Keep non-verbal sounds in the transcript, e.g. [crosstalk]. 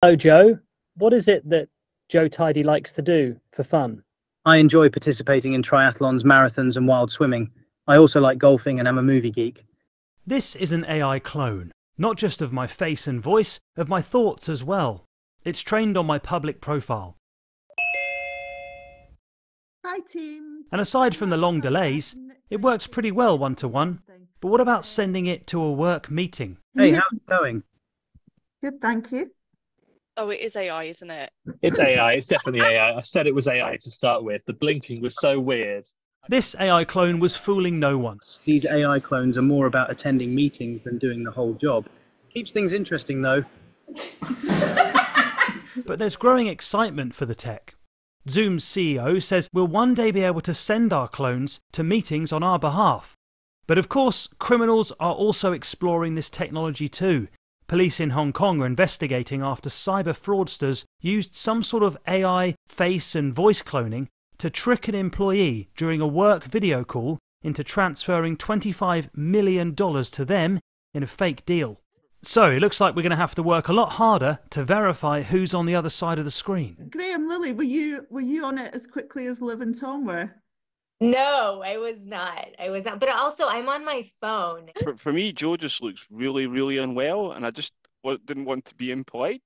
Hello, Joe. What is it that Joe Tidy likes to do for fun? I enjoy participating in triathlons, marathons, and wild swimming. I also like golfing and am a movie geek. This is an AI clone, not just of my face and voice, of my thoughts as well. It's trained on my public profile. Hi, team. And aside from the long delays, it works pretty well one to one. But what about sending it to a work meeting? Hey, how's it going? Good, thank you. Oh, it is AI, isn't it? It's AI. It's definitely AI. I said it was AI to start with. The blinking was so weird. This AI clone was fooling no one. These AI clones are more about attending meetings than doing the whole job. Keeps things interesting, though. [laughs] but there's growing excitement for the tech. Zoom's CEO says we'll one day be able to send our clones to meetings on our behalf. But of course, criminals are also exploring this technology too. Police in Hong Kong are investigating after cyber fraudsters used some sort of AI face and voice cloning to trick an employee during a work video call into transferring $25 million to them in a fake deal. So it looks like we're going to have to work a lot harder to verify who's on the other side of the screen. Graham Lilly, were you were you on it as quickly as Liv and Tom were? No, I was not. I was not. But also, I'm on my phone. For, for me, Joe just looks really, really unwell, and I just didn't want to be impolite.